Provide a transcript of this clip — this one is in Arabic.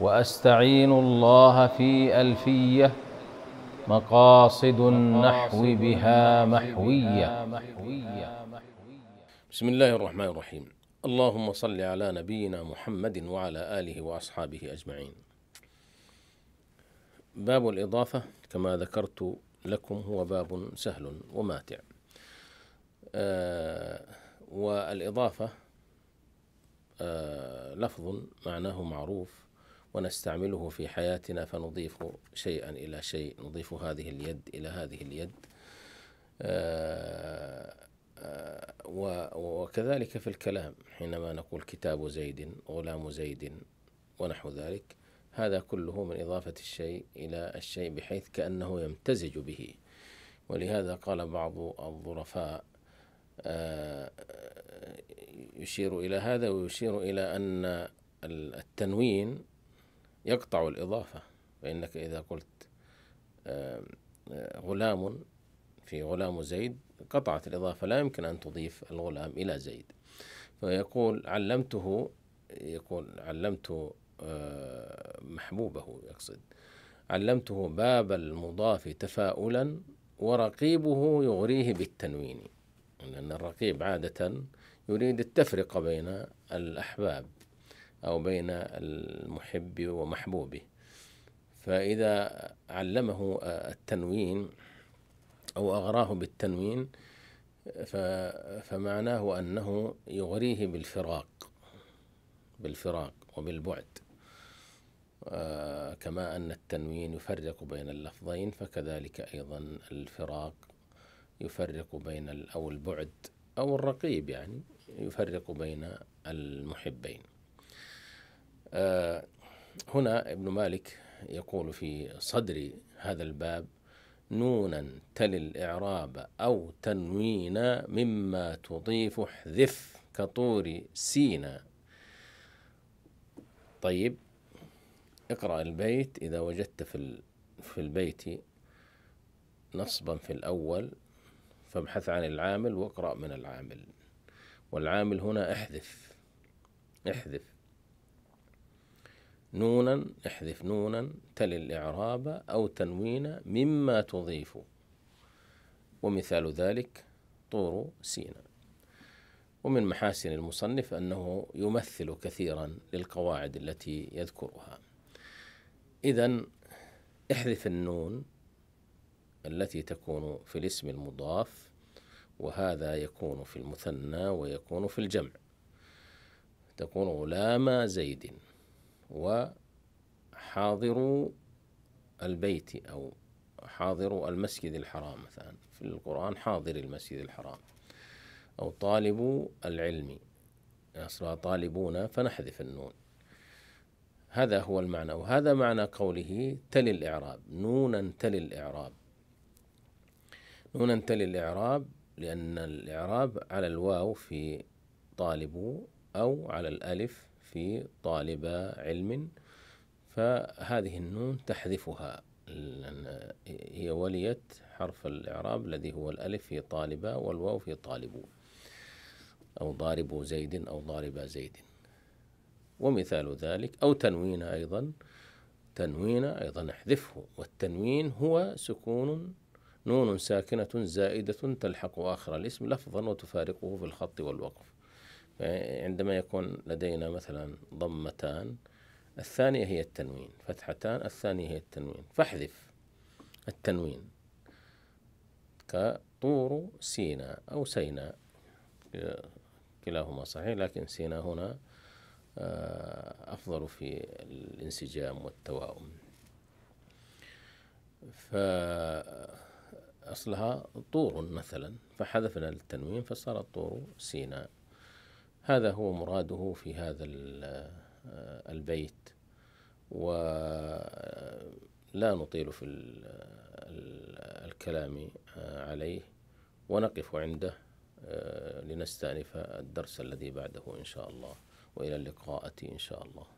واستعين الله في الفيه مقاصد النحو بها محويه بسم الله الرحمن الرحيم اللهم صل على نبينا محمد وعلى اله واصحابه اجمعين باب الاضافه كما ذكرت لكم هو باب سهل وماتع آه والاضافه آه لفظ معناه معروف ونستعمله في حياتنا فنضيف شيئا إلى شيء نضيف هذه اليد إلى هذه اليد آه، آه، وكذلك في الكلام حينما نقول كتاب زيد غلام زيد ونحو ذلك هذا كله من إضافة الشيء إلى الشيء بحيث كأنه يمتزج به ولهذا قال بعض الظرفاء آه، يشير إلى هذا ويشير إلى أن التنوين يقطع الإضافة فإنك إذا قلت آه، غلام في غلام زيد قطعت الإضافة لا يمكن أن تضيف الغلام إلى زيد فيقول علمته يقول علمت آه، محبوبه يقصد علمته باب المضاف تفاؤلا ورقيبه يغريه بالتنوين لأن الرقيب عادة يريد التفرقة بين الأحباب أو بين المحب ومحبوبه فإذا علمه آه، التنوين أو أغراه بالتنوين فمعناه أنه يغريه بالفراق بالفراق وبالبعد آه، كما أن التنوين يفرق بين اللفظين فكذلك أيضا الفراق يفرق بين أو البعد أو الرقيب يعني يفرق بين المحبين آه، هنا ابن مالك يقول في صدر هذا الباب نونا تل الإعراب أو تنوينا مما تضيف احذف كطور سينا طيب اقرأ البيت إذا وجدت في في البيت نصبا في الأول فابحث عن العامل واقرأ من العامل والعامل هنا احذف احذف نونا احذف نونا تل الإعراب أو تنوين مما تضيف ومثال ذلك طور سينا ومن محاسن المصنف أنه يمثل كثيرا للقواعد التي يذكرها إذا احذف النون التي تكون في الاسم المضاف وهذا يكون في المثنى ويكون في الجمع تكون غلام زيد وحاضروا البيت أو حاضروا المسجد الحرام مثلا في القرآن حاضر المسجد الحرام أو طالبوا العلم أصلا طالبون فنحذف النون هذا هو المعنى وهذا معنى قوله تلي الإعراب نونا تلي الإعراب نونا تلي الإعراب لأن الإعراب على الواو في طالب أو على الألف في طالب علم فهذه النون تحذفها هي وليت حرف الإعراب الذي هو الألف في طالبة والواو في طالب أو ضارب زيد أو ضارب زيد ومثال ذلك أو تنوين أيضا تنوين أيضا احذفه والتنوين هو سكون نون ساكنة زائدة تلحق آخر الاسم لفظا وتفارقه في الخط والوقف عندما يكون لدينا مثلا ضمتان الثانية هي التنوين فتحتان الثانية هي التنوين فاحذف التنوين كطور سينا أو سيناء كلاهما صحيح لكن سينا هنا آه، أفضل في الانسجام والتواؤم فأصلها طور مثلا فحذفنا التنوين فصار طور سيناء هذا هو مراده في هذا آه، البيت ولا نطيل في الكلام آه، عليه ونقف عنده آه، لنستأنف الدرس الذي بعده إن شاء الله وإلى اللقاءة إن شاء الله